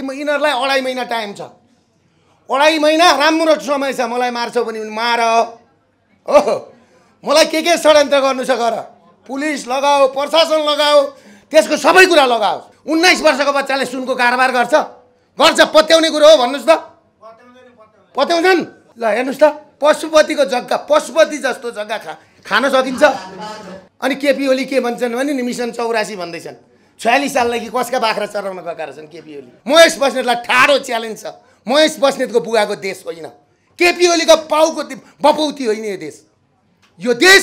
तिम्रो यिनीहरूलाई अढाई महिना टाइम छ अढाई महिना राम्रो समय छ मलाई मार्छौ भने मार हो मलाई के के षड्यन्त्र गर्नु छ गर पुलिस लगाओ प्रशासन लगाओ त्यसको सबै कुरा लगाओ उन्नाइस वर्षको बच्चाले सुनको कारोबार गर्छ गर्छ पत्याउने कुरो हो भन्नुहोस् त पत्याउँछन् ल हेर्नुहोस् त पशुपतिको जग्गा पशुपति जस्तो जग्गा खा खान सकिन्छ अनि केपी ओली के भन्छन् भने नि मिसन चौरासी भन्दैछन् छयालिस कि कसका बाख्रा चराउन गएका रहेछन् केपी ओली महेश बस्नेतलाई ठाडो च्यालेन्ज छ महेश बस्नेतको बुवाको देश होइन केपी ओलीको पाउको बपौती होइन यो देश यो देश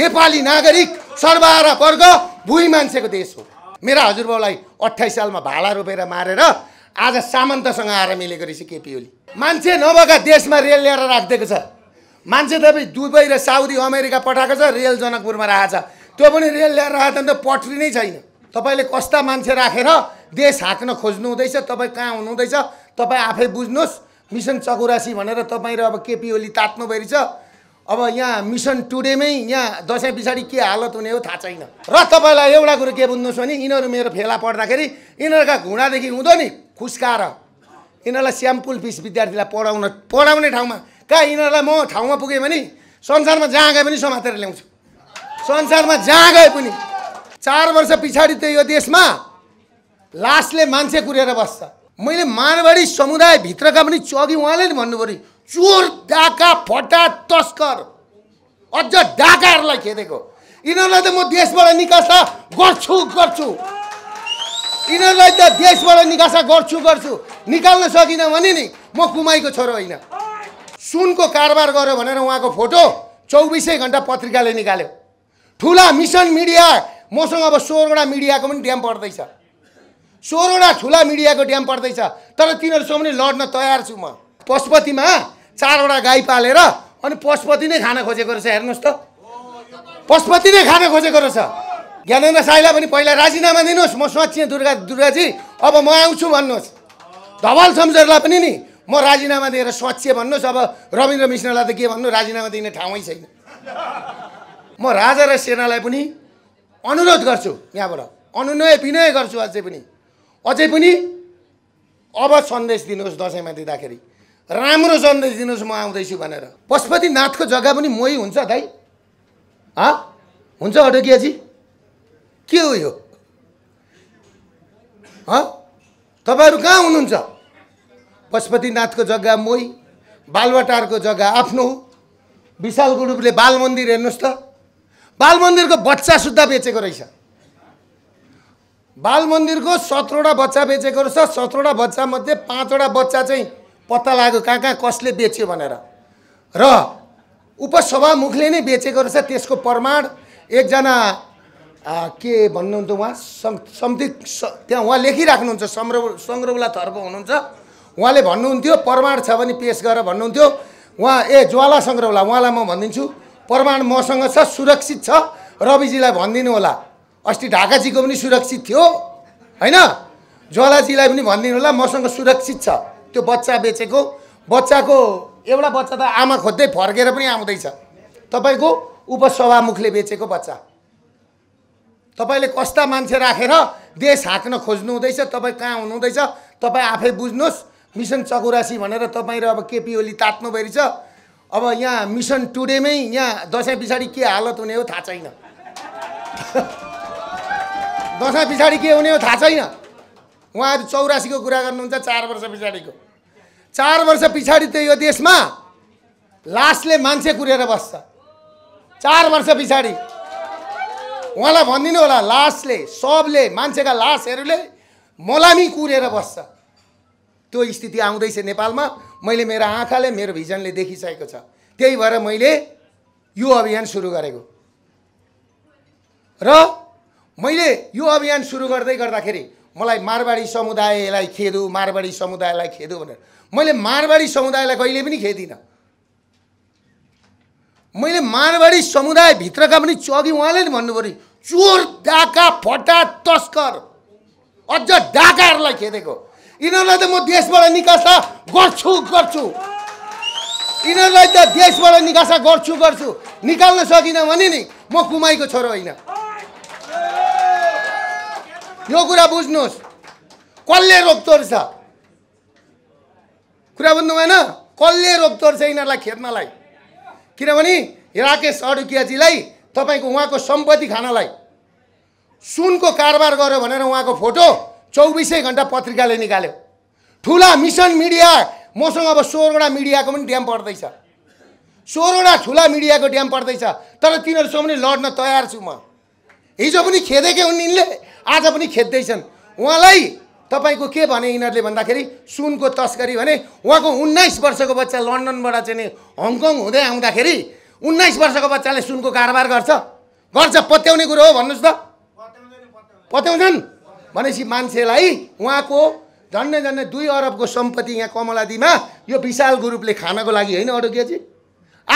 नेपाली नागरिक सर्वहारा वर्ग भुइँ मान्छेको देश हो मेरा हजुरबाउलाई अठाइस सालमा भाला रोपेर मारेर आज सामन्तसँग आएर मिलेको रहेछ केपी ओली मान्छे नभएका देशमा रेल ल्याएर राखिदिएको छ मान्छे तपाईँ दुबई र साउदी अमेरिका पठाएको छ रेल जनकपुरमा राखेको छ त्यो पनि रेल ल्याएर राखेको त पटरी नै छैन तपाईँले कस्ता मान्छे राखेर देश हाँक्न खोज्नु हुँदैछ तपाईँ कहाँ हुनुहुँदैछ तपाईँ आफै बुझ्नुहोस् मिसन चकुरासी भनेर तपाईँ र अब केपी ओली तात्नु रहेछ अब यहाँ मिसन टुडेमै यहाँ दसैँ पछाडि के हालत हुने हो थाहा छैन र तपाईँलाई एउटा कुरो के बुझ्नुहोस् भने यिनीहरू मेरो फेला पर्दाखेरि यिनीहरूका घुँडादेखि हुँदो नि खुस्काएर यिनीहरूलाई स्याम्पुल फिस विद्यार्थीलाई पढाउन पढाउने ठाउँमा कहाँ यिनीहरूलाई म ठाउँमा पुगेँ भने संसारमा जहाँ गए पनि समातेर ल्याउँछु संसारमा जहाँ गए पनि चार वर्ष पछाडि त यो देशमा लासले मान्छे कुरेर बस्छ मैले मानवाडी समुदायभित्रका पनि चौकी उहाँले नि भन्नु पऱ्यो चोर डाका फटा तस्कर अझ डाकाहरूलाई खेदेको यिनीहरूलाई त म देशबाट निकासा गर्छु गर्छु यिनीहरूलाई त देशबाट निकासा गर्छु गर्छु निकाल्न सकिनँ भने नि म कुमाईको छोरो होइन सुनको कारोबार गर्यो भनेर उहाँको फोटो चौबिसै घन्टा पत्रिकाले निकाल्यो ठुला मिसन मिडिया मसँग अब सोह्रवटा मिडियाको पनि ड्याम पर्दैछ सोह्रवटा ठुला मिडियाको ड्याम पर्दैछ तर तिनीहरूसँग पनि लड्न तयार छु म पशुपतिमा चारवटा गाई पालेर अनि पशुपति नै खान खोजेको रहेछ हेर्नुहोस् त पशुपति नै खान खोजेको रहेछ ज्ञानेन्द्र साईलाई पनि पहिला राजीनामा दिनुहोस् म सोचेँ दुर्गा दुर्गाजी अब म आउँछु भन्नुहोस् धवल सम्झेरलाई पनि नि म राजीनामा दिएर स्वच्छ भन्नुहोस् अब रविन्द्र मिश्रलाई त के भन्नु राजीनामा दिने ठाउँै छैन म राजा र सेनालाई पनि अनुरोध गर्छु यहाँबाट अनुनय विनय गर्छु अझै पनि अझै पनि अब सन्देश दिनुहोस् दसैँमा दिँदाखेरि राम्रो सन्देश दिनुहोस् म आउँदैछु भनेर पशुपतिनाथको जग्गा पनि मोही हुन्छ दाइ हा हुन्छ अडोकियाजी के हो यो तपाईँहरू कहाँ हुनुहुन्छ पशुपतिनाथको जग्गा मोही बालवाटारको जग्गा आफ्नो विशाल गुरुपले बाल मन्दिर हेर्नुहोस् त बाल मन्दिरको बच्चा सुद्धा बेचेको रहेछ बाल मन्दिरको सत्रवटा बच्चा बेचेको रहेछ सत्रवटा बच्चामध्ये पाँचवटा बच्चा चाहिँ पत्ता लाग्यो कहाँ कहाँ कसले बेच्यो भनेर र उपसभामुखले नै बेचेको रहेछ त्यसको प्रमाण एकजना के भन्नुहुन्छ उहाँ सम्ति त्यहाँ उहाँ लेखिराख्नुहुन्छ सम्र सङ्ग्रौला थर्को हुनुहुन्छ उहाँले भन्नुहुन्थ्यो प्रमाण छ भने पेस गरेर भन्नुहुन्थ्यो उहाँ ए ज्वाला सङ्ग्रौला उहाँलाई म भनिदिन्छु प्रमाण मसँग छ सुरक्षित छ रविजीलाई भनिदिनु होला अस्ति ढाकाजीको पनि सुरक्षित थियो होइन ज्वालाजीलाई पनि भनिदिनु होला मसँग सुरक्षित छ त्यो बच्चा बेचेको बच्चाको एउटा बच्चा त आमा खोज्दै फर्केर पनि आउँदैछ तपाईँको उपसभामुखले बेचेको बच्चा तपाईँले कस्ता मान्छे राखेर रा, देश हाँक्न खोज्नु हुँदैछ तपाईँ कहाँ हुनुहुँदैछ तपाईँ आफै बुझ्नुहोस् मिसन चकुरासी भनेर तपाईँ र अब केपी ओली तात्नु भइरहेछ अब यहाँ मिसन टुडेमै यहाँ दसैँ पछाडि के हालत हुने हो थाहा छैन दसैँ पछाडि के हुने हो थाहा छैन उहाँहरू चौरासीको कुरा गर्नुहुन्छ चार वर्ष पछाडिको चार वर्ष पछाडि त यो देशमा लासले मान्छे कुरेर बस्छ चार वर्ष पछाडि उहाँलाई भनिदिनु होला लासले सबले मान्छेका लासहरूले मलामी कुरेर बस्छ त्यो स्थिति आउँदैछ नेपालमा मैले मेरो आँखाले मेरो भिजनले देखिसकेको छ त्यही भएर मैले यो अभियान सुरु गरेको र मैले यो अभियान सुरु गर्दै गर्दाखेरि मलाई मारवाडी समुदायलाई खेदु मारवाडी समुदायलाई खेदु भनेर मैले मारवाडी समुदायलाई कहिले पनि खेदिनँ मैले मारवाडी समुदायभित्रका पनि अघि उहाँले नि भन्नु पऱ्यो चोर डाका फटा तस्कर अझ डाकाहरूलाई खेदेको यिनीहरूलाई त म देशबाट निकासा गर्छु गर्छु यिनीहरूलाई त देशबाट निकासा गर्छु गर्छु निकाल्न सकिनँ भने नि म कुमाईको छोरो होइन यो कुरा बुझ्नुहोस् कसले रोकतोर्छ कुरा बुझ्नु भएन कसले रोकतोर्छ यिनीहरूलाई खेद्नलाई किनभने राकेश अडुकियाजीलाई तपाईँको उहाँको सम्पत्ति खानलाई सुनको कारोबार गर्यो भनेर उहाँको फोटो चौबिसै घन्टा पत्रिकाले निकाल्यो ठुला मिसन मिडिया मसँग अब सोह्रवटा मिडियाको पनि ड्याम पर्दैछ सोह्रवटा ठुला मिडियाको ड्याम पर्दैछ तर तिनीहरूसँग पनि लड्न तयार छु म हिजो पनि खेदेकै हुन् यिनले आज पनि खेद्दैछन् उहाँलाई तपाईँको के भने यिनीहरूले भन्दाखेरि सुनको तस्करी भने उहाँको उन्नाइस वर्षको बच्चा लन्डनबाट चाहिँ नि हङकङ हुँदै आउँदाखेरि उन्नाइस वर्षको बच्चाले सुनको कारोबार गर्छ गर्छ पत्याउने कुरो हो भन्नुहोस् त पत्याउँछन् भनेपछि मान्छेलाई उहाँको झन्डै झन्डै दुई अरबको सम्पत्ति यहाँ कमलादीमा यो विशाल ग्रुपले खानको लागि होइन अरू के चाहिँ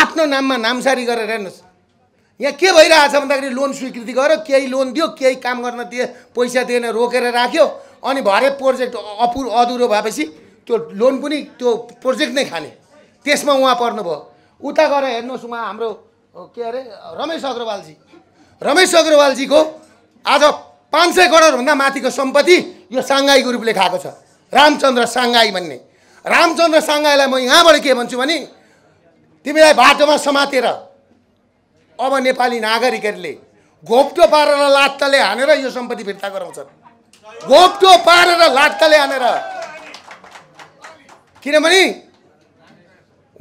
आफ्नो नाममा नामसारी गरेर हेर्नुहोस् यहाँ के भइरहेछ भन्दाखेरि लोन स्वीकृति गर्यो केही लोन दियो केही काम गर्न दिए पैसा दिएन रोकेर राख्यो अनि भरे प्रोजेक्ट अपुर अधुरो भएपछि त्यो लोन पनि त्यो प्रोजेक्ट नै खाने त्यसमा उहाँ पर्नुभयो उता गएर हेर्नुहोस् उहाँ हाम्रो के अरे रमेश अग्रवालजी रमेश अग्रवालजीको आज पाँच सय करोडभन्दा माथिको सम्पत्ति यो साङ्घाई ग्रुपले खाएको छ रामचन्द्र साङ्घाई भन्ने रामचन्द्र साङ्घाईलाई म यहाँबाट के भन्छु भने तिमीलाई बाटोमा समातेर अब नेपाली नागरिकहरूले घोप्टो पारेर लात्ताले हानेर यो सम्पत्ति फिर्ता गराउँछन् घोप्टो पारेर लात्ताले हानेर किनभने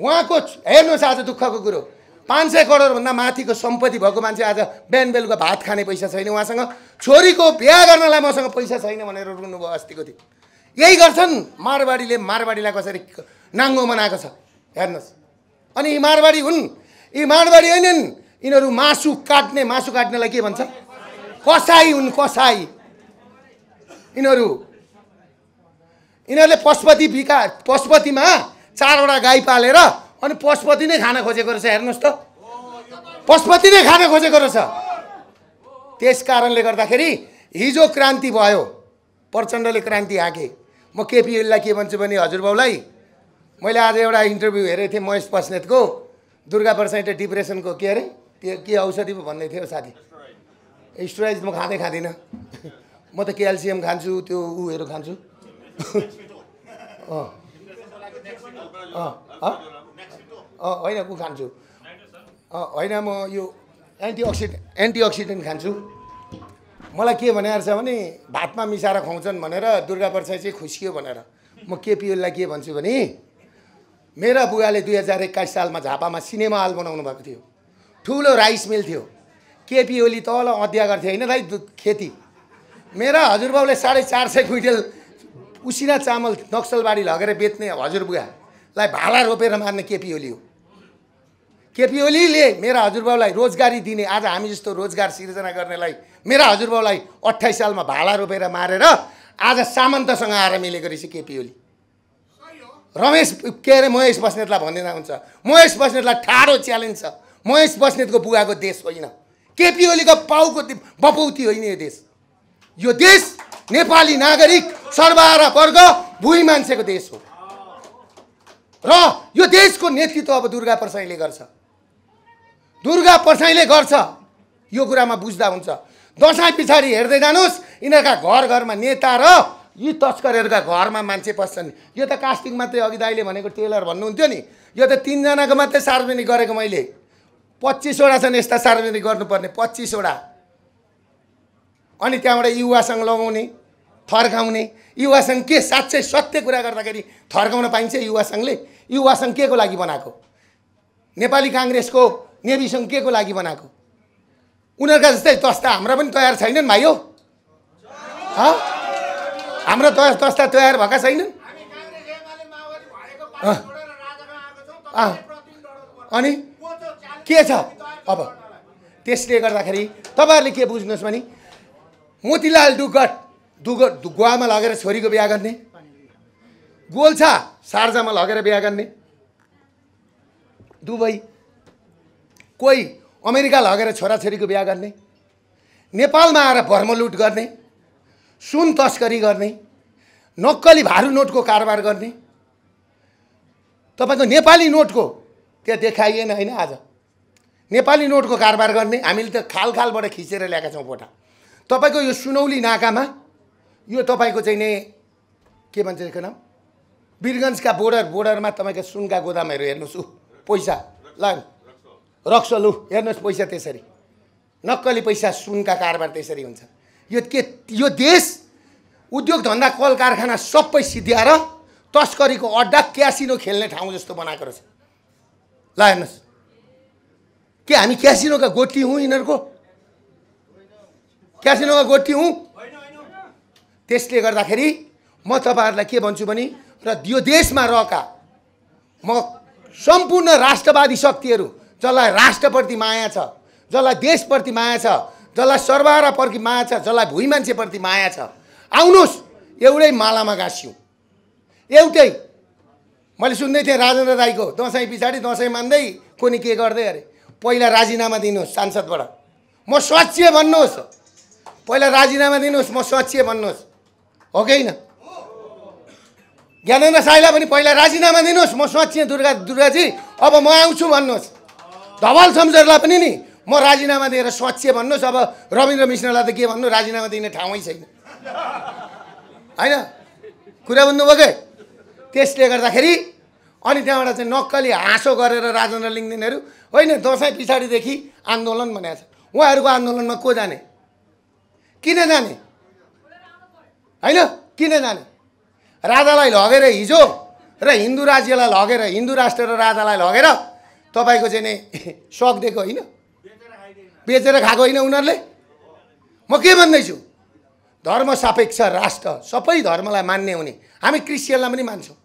उहाँको हेर्नुहोस् आज दुःखको कुरो पाँच सय करोडभन्दा माथिको सम्पत्ति भएको मान्छे आज बिहान बेलुका भात खाने पैसा छैन उहाँसँग छोरीको बिहा गर्नलाई मसँग पैसा छैन भनेर रुनुभयो अस्तिको दिन यही गर्छन् मारवाडीले मारवाडीलाई कसरी नाङ्गो बनाएको छ हेर्नुहोस् अनि यी मारवाडी हुन् यी मारवाडी होइनन् यिनीहरू मासु काट्ने मासु काट्नेलाई के भन्छ कसाई हुन् कसाई यिनीहरू यिनीहरूले पशुपति विका पशुपतिमा चारवटा गाई पालेर अनि पशुपति नै खान खोजेको रहेछ हेर्नुहोस् त पशुपति नै खान खोजेको रहेछ त्यस कारणले गर्दाखेरि हिजो क्रान्ति भयो प्रचण्डले क्रान्ति हाँके म केपिएललाई के भन्छु भने हजुरबाउलाई मैले आज एउटा इन्टरभ्यू हेरेको थिएँ महेश बस्नेतको दुर्गा प्रसाद डिप्रेसनको के अरे त्यो के औषधि पो भन्दै थियो साथी स्टोराइज म खाँदै खाँदिनँ म त क्याल्सियम खान्छु त्यो उहरू खान्छु होइन ऊ खान्छु होइन म यो एन्टिअक्सिडेन्ट एन्टिअक्सिडेन्ट खान्छु मलाई के भनेर छ भने भातमा मिसाएर खुवाउँछन् भनेर दुर्गा प्रसाद चाहिँ खुसियो भनेर म केपिओलीलाई के भन्छु भने मेरा बुवाले दुई हजार एक्काइस सालमा झापामा सिनेमा हल बनाउनु भएको थियो ठुलो राइस मिल थियो केपिओली तल अध्या गर्थ्यो होइन दुध खेती मेरा हजुरबाउले साढे चार सय क्विन्टल उसिना चामल नक्सलबारी लगेर बेच्ने हजुरबुवालाई भाला रोपेर मार्ने केपिओली हो केपी ओलीले मेरा हजुरबाउलाई रोजगारी दिने आज हामी जस्तो रोजगार सिर्जना गर्नेलाई मेरा हजुरबाबुलाई अठाइस सालमा भाला रोपेर मारेर आज सामन्तसँग आएर मिलेको रहेछ केपी ओली रमेश के अरे महेश बस्नेतलाई भनिदिँदा हुन्छ महेश बस्नेतलाई ठाडो च्यालेन्ज छ महेश बस्नेतको बुवाको देश होइन केपी ओलीको पाउको बपौती होइन यो देश यो देश नेपाली नागरिक सर्वहारा वर्ग भुइँ मान्छेको देश हो र यो देशको नेतृत्व अब दुर्गा प्रसाईले गर्छ दुर्गा प्रसाईले गर्छ यो कुरामा बुझ्दा हुन्छ दसैँ पछाडि हेर्दै जानुहोस् यिनीहरूका घर घरमा नेता र यी तस्करहरूका घरमा मान्छे पस्छन् यो त कास्टिङ मात्रै अघि दाइले भनेको टेलर भन्नुहुन्थ्यो नि यो त तिनजनाको मात्रै सार्वजनिक गरेको मैले पच्चिसवटा छन् यस्ता सार्वजनिक गर्नुपर्ने पच्चिसवटा अनि त्यहाँबाट युवासँग लगाउने थर्काउने युवासँग के साँच्चै सत्य कुरा गर्दाखेरि थर्काउन पाइन्छ युवासङ्घले युवासङ्घ के को लागि बनाएको नेपाली काङ्ग्रेसको नेभी सङ्घ के को लागि बनाएको उनीहरूका जस्तै दस्ता हाम्रा पनि तयार छैनन् भाइ हो हाम्रो दस दस्ता तयार भएका छैनन् अनि के छ अब त्यसले गर्दाखेरि तपाईँहरूले के बुझ्नुहोस् भने मोतीलाल डुगट डुगट गुवामा लगेर छोरीको बिहा गर्ने गोल्छा सार्जामा लगेर बिहा गर्ने दुबई कोही अमेरिका लगेर छोराछोरीको बिहा गर्ने नेपालमा आएर भर्मलुट गर्ने सुन तस्करी गर्ने नक्कली भारू नोटको कारोबार गर्ने तपाईँको नेपाली नोटको त्यहाँ देखाइएन होइन आज नेपाली नोटको कारोबार गर्ने हामीले त खाल खालखालबाट खिचेर ल्याएका छौँ फोटा तपाईँको यो सुनौली नाकामा यो तपाईँको चाहिँ नै के भन्छ यसको नाम वीरगन्जका बोर्डर बोर्डरमा तपाईँको सुनका गोदामहरू हेर्नुहोस् ऊ पैसा ल रक्स लु हेर्नुहोस् पैसा त्यसरी नक्कली पैसा सुनका कारोबार त्यसरी हुन्छ यो के यो देश उद्योग धन्दा कल कारखाना सबै सिद्ध्याएर तस्करीको अड्डा क्यासिनो खेल्ने ठाउँ जस्तो बनाएको रहेछ ल हेर्नुहोस् के हामी क्यासिनोका गोठी हौँ यिनीहरूको क्यासिनोका गोटी हौँ त्यसले गर्दाखेरि म तपाईँहरूलाई के भन्छु भने र यो देशमा रहेका म सम्पूर्ण राष्ट्रवादी शक्तिहरू जसलाई राष्ट्रप्रति माया छ जसलाई देशप्रति माया छ जसलाई सर्वहाराप्रति माया छ जसलाई भुइँ मान्छेप्रति माया छ आउनुहोस् एउटै मालामा गाँस्यौँ एउटै मैले सुन्दै थिएँ राजेन्द्र राईको दसैँ पछाडि दसैँ मान्दै कोनी के गर्दै अरे पहिला राजीनामा दिनुहोस् सांसदबाट म स्वच्छ भन्नुहोस् पहिला राजीनामा दिनुहोस् म स्वच्छ भन्नुहोस् हो कि होइन ज्ञानेन्द्र साईलाई पनि पहिला राजीनामा दिनुहोस् म स्वच्छ दुर्गा दुर्गाजी अब म आउँछु भन्नुहोस् धवल सम्झरलाई पनि नि म राजीनामा दिएर स्वच्छ भन्नुहोस् अब रविन्द्र मिश्रलाई त के भन्नु राजीनामा दिने ठाउँै छैन होइन कुरा बुझ्नुभयो क्या त्यसले गर्दाखेरि अनि त्यहाँबाट चाहिँ नक्कली हाँसो गरेर राजेन्द्र लिङ्गदिनहरू होइन दसैँ पछाडिदेखि आन्दोलन बनाएको छ उहाँहरूको आन्दोलनमा को जाने किन जाने होइन किन जाने राजालाई लगेर हिजो र हिन्दू राज्यलाई लगेर हिन्दू राष्ट्र र राजालाई लगेर तपाईँको चाहिँ नै सक दिएको होइन बेचेर खाएको होइन उनीहरूले म के भन्दैछु धर्म सापेक्ष राष्ट्र सबै धर्मलाई मान्ने हुने हामी क्रिस्चियनलाई पनि मान्छौँ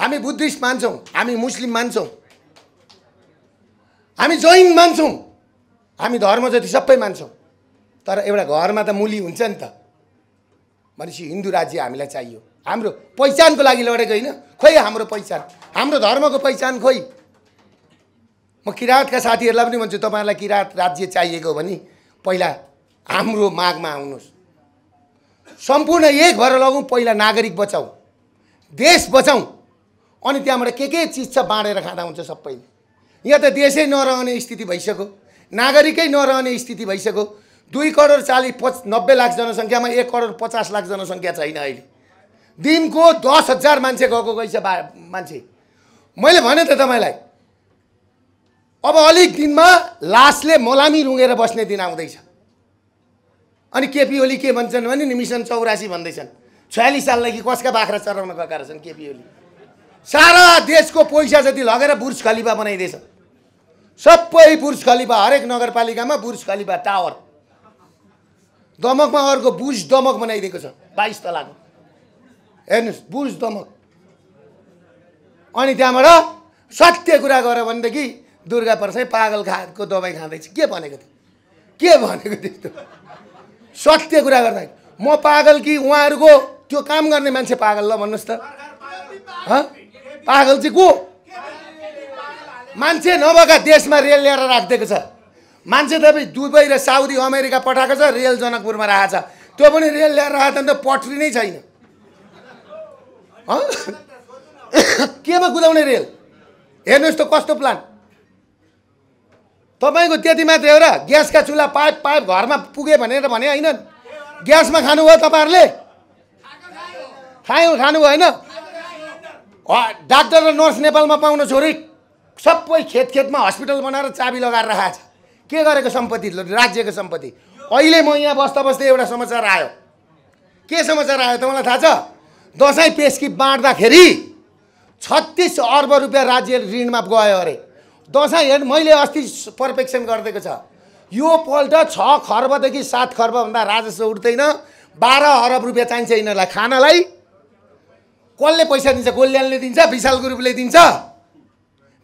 हामी बुद्धिस्ट मान्छौँ हामी मुस्लिम मान्छौँ हामी जैन मान्छौँ हामी धर्म जति सबै मान्छौँ तर एउटा घरमा त मुली हुन्छ नि त भनेपछि हिन्दू राज्य हामीलाई चाहियो हाम्रो पहिचानको लागि लडेको होइन खोइ हाम्रो पहिचान हाम्रो धर्मको पहिचान खोइ म किराँतका साथीहरूलाई पनि भन्छु तपाईँहरूलाई किराँत राज्य चाहिएको भने पहिला हाम्रो मागमा आउनुहोस् सम्पूर्ण एक भएर लगौँ पहिला नागरिक बचाउँ देश बचाउँ अनि त्यहाँबाट के के चिज छ बाँडेर खाँदा हुन्छ सबैले यहाँ त देशै नरहने स्थिति भइसक्यो नागरिकै नरहने स्थिति भइसक्यो दुई करोड चालिस पच नब्बे लाख जनसङ्ख्यामा एक करोड पचास लाख जनसङ्ख्या छैन अहिले दिनको दस हजार मान्छे गएको गएछ बा मान्छे मैले भने त तपाईँलाई अब अलिक दिनमा लासले मलामी रुँगेर बस्ने दिन आउँदैछ अनि केपी ओली के भन्छन् भने नि मिसन चौरासी भन्दैछन् छयालिस सालदेखि कसका बाख्रा चराउन गएका रहेछन् केपी ओली सारा देशको पैसा जति लगेर बुर्ज खलिफा बनाइदिएछ सबै बुर्ज खलिफा हरेक नगरपालिकामा बुर्ज खलिफा टावर दमकमा अर्को बुर्ज दमक बनाइदिएको छ बाइस तलाको हेर्नुहोस् बुर्ज दमक अनि त्यहाँबाट सत्य कुरा गऱ्यो भनेदेखि दुर्गा परसै पागल खाएको दबाई खाँदैछ के भनेको थियो के भनेको त्यस्तो सत्य कुरा गर्दा म पागल कि उहाँहरूको त्यो काम गर्ने मान्छे पागल ल भन्नुहोस् त पागल चाहिँ को मान्छे नभएका देशमा रेल ल्याएर राखिदिएको छ मान्छे तपाईँ दुबई र साउदी अमेरिका पठाएको छ रेल जनकपुरमा राखेको छ त्यो पनि रेल ल्याएर राखेको त पटरी नै छैन केमा कुदाउने रेल हेर्नुहोस् त कस्तो प्लान तपाईँको त्यति मात्रै हो र ग्यासका चुल्हा पाइप पाइप घरमा पुगे भनेर भने होइन ग्यासमा खानुभयो तपाईँहरूले खायौँ खानुभयो होइन डाक्टर र नर्स नेपालमा पाउन छोरी सबै खेत खेतमा हस्पिटल बनाएर चाबी लगाएर राखेको छ के गरेको सम्पत्ति राज्यको सम्पत्ति अहिले म यहाँ बस्दा बस्दै एउटा समाचार आयो के समाचार आयो तपाईँलाई थाहा छ दसैँ पेस्की बाँड्दाखेरि छत्तिस अर्ब रुपियाँ राज्य ऋणमा गयो अरे दसैँ हेर्नु मैले अस्ति पर्फेक्सन गरिदिएको छ यो पल्ट छ खर्बदेखि सात खर्बभन्दा राजस्व उठ्दैन बाह्र अरब रुपियाँ चाहिन्छ यिनीहरूलाई खानालाई कसले पैसा दिन्छ गोल्यानले दिन्छ विशाल ग्रुपले दिन्छ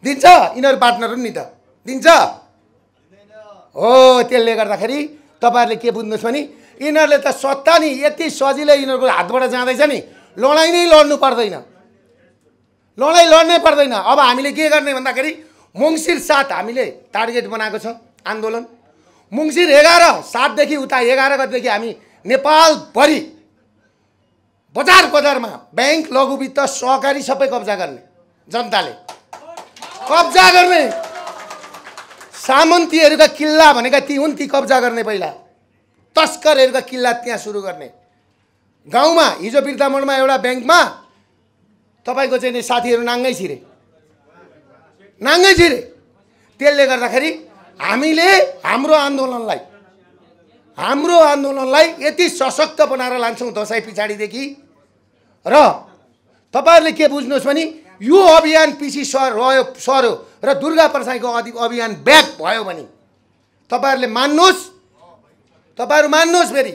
दिन्छ यिनीहरू पार्टनर पनि नि त दिन्छ हो त्यसले गर्दाखेरि तपाईँहरूले के बुझ्नुहोस् भने यिनीहरूले त सत्ता नि यति सजिलै यिनीहरूको हातबाट जाँदैछ नि लडाइँ नै लड्नु पर्दैन लडाइँ लड्नै पर्दैन अब हामीले के गर्ने भन्दाखेरि मङ्सिर सात हामीले टार्गेट बनाएको छ आन्दोलन मङ्सिर एघार सातदेखि उता एघार गतिदेखि हामी नेपालभरि बजार बजारमा ब्याङ्क लघुवित्त सहकारी सबै कब्जा गर्ने जनताले कब्जा गर्ने सामन्तीहरूका किल्ला भनेका ती हुन् ती कब्जा गर्ने पहिला तस्करहरूका किल्ला त्यहाँ सुरु गर्ने गाउँमा हिजो बिर्तामणमा एउटा ब्याङ्कमा तपाईँको चाहिँ साथीहरू नाङ्गै छिरे नाङ्गै जिरे त्यसले गर्दाखेरि हामीले हाम्रो आन्दोलनलाई हाम्रो आन्दोलनलाई यति सशक्त बनाएर लान्छौँ दसैँ पछाडिदेखि र तपाईँहरूले के बुझ्नुहोस् भने यो अभियान पिसी सर रह्यो सर्यो र दुर्गा प्रसाईको अधि अभियान ब्याक भयो भने तपाईँहरूले मान्नुहोस् तपाईँहरू मान्नुहोस् फेरि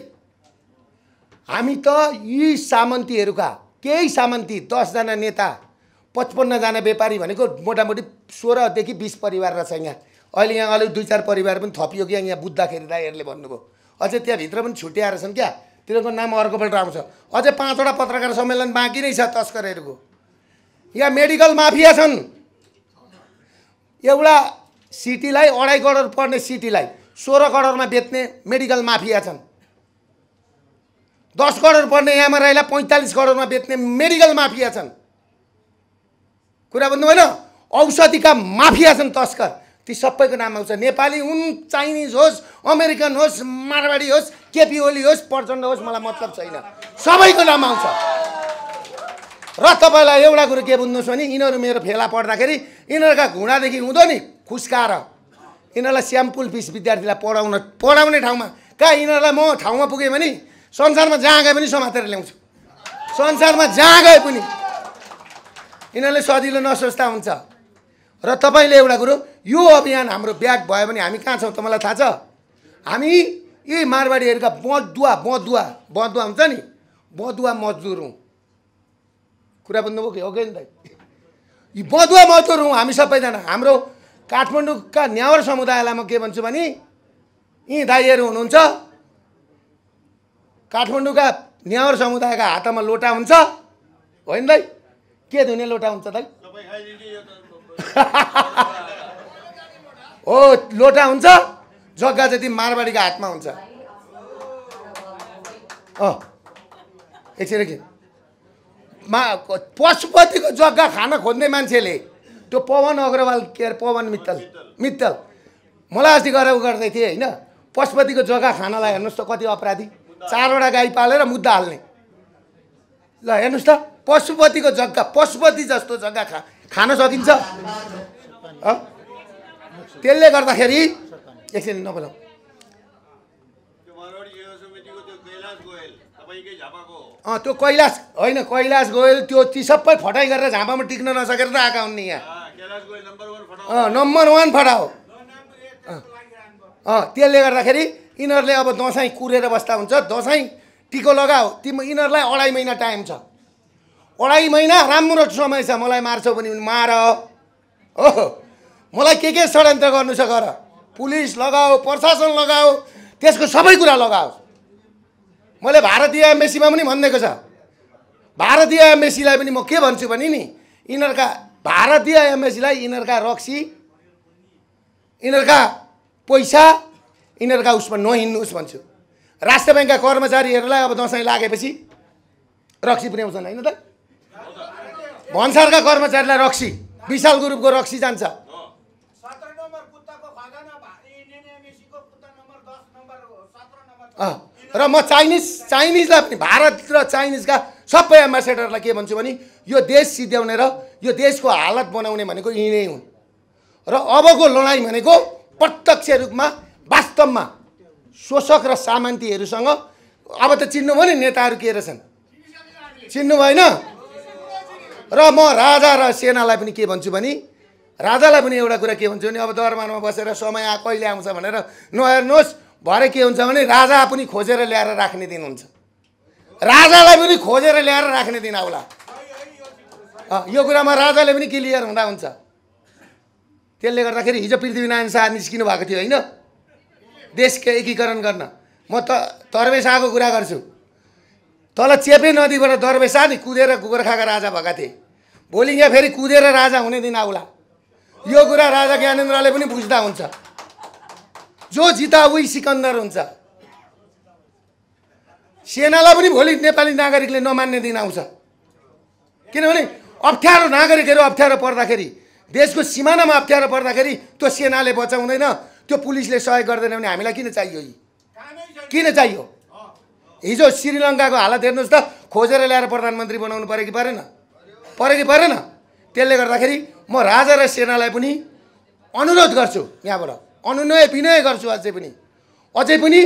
हामी त यी सामन्तीहरूका केही सामन्ती दसजना नेता पचपन्नजना व्यापारी भनेको मोटामोटी सोह्रदेखि बिस परिवार रहेछ यहाँ अहिले यहाँ अलिक दुई चार परिवार पनि थपियो क्या यहाँ बुझ्दाखेरि दाइहरूले भन्नुभयो अझै त्यहाँभित्र पनि छुट्याएर छन् क्या तिनीहरूको नाम अर्कोपल्ट आउँछ अझै पाँचवटा पत्रकार सम्मेलन बाँकी नै छ तस्करहरूको यहाँ मेडिकल माफिया छन् एउटा सिटीलाई अढाई करोड पर्ने सिटीलाई सोह्र करोडमा बेच्ने मेडिकल माफिया छन् दस करोड पर्ने यहाँमा रहेला पैँतालिस करोडमा बेच्ने मेडिकल माफिया छन् कुरा भन्नु भएन औषधिका माफिया छन् तस्कर ती सबैको नाम आउँछ नेपाली हुन् चाइनिज होस् अमेरिकन होस् मारवाडी होस् केपी ओली होस् प्रचण्ड होस् मलाई मतलब छैन सबैको नाम आउँछ र तपाईँलाई एउटा कुरो के बुझ्नुहोस् भने यिनीहरू मेरो फेला पढ्दाखेरि यिनीहरूका घुँडादेखि हुँदो नि खुस्काएर यिनीहरूलाई स्याम्पुल फिस विद्यार्थीलाई पढाउन पढाउने ठाउँमा कहाँ यिनीहरूलाई म ठाउँमा पुगेँ भने संसारमा जहाँ गए पनि समातेर ल्याउँछु संसारमा जहाँ गए पनि यिनीहरूले सजिलो नसोच्दा हुन्छ र तपाईँले एउटा कुरो यो अभियान हाम्रो ब्याग भयो भने हामी कहाँ छौँ तपाईँलाई थाहा छ हामी यी मारवाडीहरूका बदुवा बदुवा बदुवा हुन्छ नि बदुवा मजदुर हौँ कुरा बुझ्नुभयो कि हो कि नि त यी बदुवा मजदुर हौँ हामी सबैजना हाम्रो काठमाडौँका न्यावर समुदायलाई म के भन्छु भने यी दाइहरू हुनुहुन्छ काठमाडौँका न्यावर समुदायका हातमा लोटा हुन्छ होइन दाई के धुने लोटा हुन्छ दाइ हो लोटा हुन्छ जग्गा जति मारवाडीको हातमा हुन्छ एकछिन एकछिन मा पशुपतिको जग्गा खान खोज्ने मान्छेले त्यो पवन अग्रवाल के अरे पवन मित्तल मित्तल मलाई अस्ति गरेर उ गर्दै थिएँ होइन पशुपतिको जग्गा खानालाई हेर्नुहोस् त कति अपराधी चारवटा गाई पालेर मुद्दा हाल्ने ल हेर्नुहोस् त पशुपतिको जग्गा पशुपति जस्तो जग्गा खा खान सकिन्छ त्यसले गर्दाखेरि एकछिन नबोलाउ अँ त्यो कैलाश होइन कैलाश गोयल त्यो ती सबै फटाइ गरेर झापामा टिक्न नसकेर त आएका हुन् नि यहाँ अँ नम्बर वान फटा हो अँ त्यसले गर्दाखेरि यिनीहरूले अब दसैँ कुरेर बस्दा हुन्छ दसैँ टिको लगाऊ तिमी यिनीहरूलाई अढाई महिना टाइम छ अढाई महिना राम्रो समय छ मलाई मार्छौ भने मार हो मलाई के के षड्यन्त्र गर्नु छ गर पुलिस लगाओ प्रशासन लगाओ त्यसको सबै कुरा लगाओ मैले भारतीय एम्बेसीमा पनि भनिदिएको छ भारतीय एम्बेसीलाई पनि म के भन्छु भने नि यिनीहरूका भारतीय एम्बेसीलाई यिनीहरूका रक्सी यिनीहरूका पैसा यिनीहरूका उसमा नहिँड्नुहोस् भन्छु राष्ट्र ब्याङ्कका कर्मचारीहरूलाई अब दसैँ लागेपछि रक्सी पुर्याउँछन् होइन त भन्सारका कर्मचारीलाई रक्सी विशाल ग्रुपको रक्सी जान्छ र म चाइनिज चाइनिजलाई पनि भारत र चाइनिजका सबै एम्बेसेडरलाई के भन्छु भने यो देश सिध्याउने र यो देशको हालत बनाउने भनेको यी नै हुन् र अबको लडाइँ भनेको प्रत्यक्ष रूपमा वास्तवमा शोषक र सामन्तीहरूसँग अब त चिन्नुभयो नि नेताहरू के रहेछन् चिन्नु भएन र म राजा र सेनालाई पनि के भन्छु भने राजालाई पनि एउटा कुरा के भन्छु भने अब दरबारमा बसेर समय कहिले आउँछ भनेर नहेर्नुहोस् भरे के हुन्छ भने राजा पनि खोजेर ल्याएर राख्ने दिन हुन्छ राजालाई पनि खोजेर ल्याएर राख्ने दिन आउला यो कुरामा राजाले पनि क्लियर हुँदा हुन्छ त्यसले गर्दाखेरि हिजो पृथ्वीनारायण शाह निस्किनु भएको थियो होइन देशको एकीकरण गर्न म त तर्वे कुरा गर्छु तल चेपे नदीबाट दर्वे नि कुदेर गोर्खाका राजा भएका थिए भोलि यहाँ फेरि कुदेर राजा हुने दिन आउला यो कुरा राजा ज्ञानेन्द्रले पनि बुझ्दा हुन्छ जो जिता उही सिकन्दर हुन्छ सेनालाई पनि भोलि नेपाली नागरिकले नमान्ने दिन आउँछ किनभने अप्ठ्यारो नागरिकहरू अप्ठ्यारो पर्दाखेरि देशको सिमानामा अप्ठ्यारो पर्दाखेरि त्यो सेनाले बचाउँदैन त्यो पुलिसले सहयोग गर्दैन भने हामीलाई किन चाहियो यी किन चाहियो हिजो श्रीलङ्काको हालत हेर्नुहोस् त खोजेर ल्याएर प्रधानमन्त्री बनाउनु पऱ्यो कि परेन पऱ्यो कि परेन त्यसले गर्दाखेरि म राजा र सेनालाई पनि अनुरोध गर्छु यहाँबाट अनुनय विनय गर्छु अझै पनि अझै पनि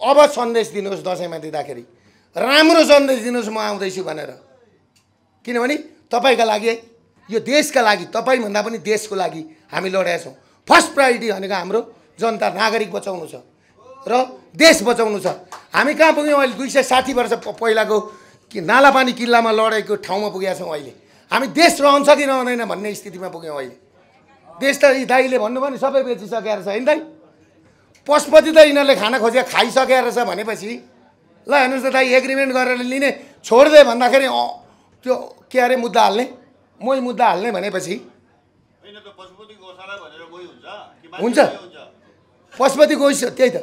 अब सन्देश दिनुहोस् दसैँमा दिँदाखेरि राम्रो सन्देश दिनुहोस् म आउँदैछु भनेर किनभने तपाईँका लागि यो देशका लागि तपाईँभन्दा पनि देशको लागि हामी लडेका छौँ फर्स्ट प्रायोरिटी भनेको हाम्रो जनता नागरिक बचाउनु छ र देश बचाउनु छ हामी कहाँ पुग्यौँ अहिले दुई सय साठी वर्ष पहिलाको कि नालापानी किल्लामा लडेको ठाउँमा पुगेका छौँ अहिले हामी देश रहन्छ कि रहँदैन भन्ने स्थितिमा पुग्यौँ अहिले देश त यी दाईले भन्नुभयो नि सबै बेचिसकेर रहेछ होइन दाई पशुपति त यिनीहरूले खाना खोजेर खाइसकेर छ भनेपछि ल हेर्नुहोस् त दाई एग्रिमेन्ट गरेर लिने छोडिदिए भन्दाखेरि त्यो के अरे मुद्दा हाल्ने मै मुद्दा हाल्ने भनेपछि हुन्छ पशुपति गइसक्यो त्यही त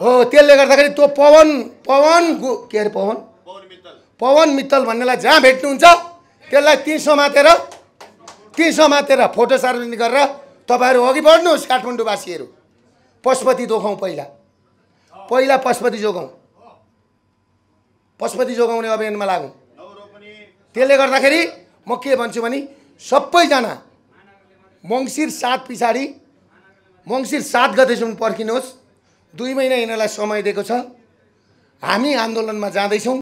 हो त्यसले गर्दाखेरि त्यो पवन पवन के अरे पवन पवन मित्तल भन्नेलाई जहाँ भेट्नुहुन्छ त्यसलाई तिन सौ मातेर तिन सौ मातेर फोटो सार्वजनिक गरेर तपाईँहरू अघि बढ्नुहोस् काठमाडौँवासीहरू पशुपति दोखाउँ पहिला पहिला पशुपति जोगाउँ पशुपति जोगाउने अभियानमा लागौँ त्यसले गर्दाखेरि म के भन्छु भने सबैजना मङ्सिर सात पछाडि मङ्सिर सात गतेसम्म पर्खिनुहोस् दुई महिना यिनीहरूलाई समय दिएको छ हामी आन्दोलनमा जाँदैछौँ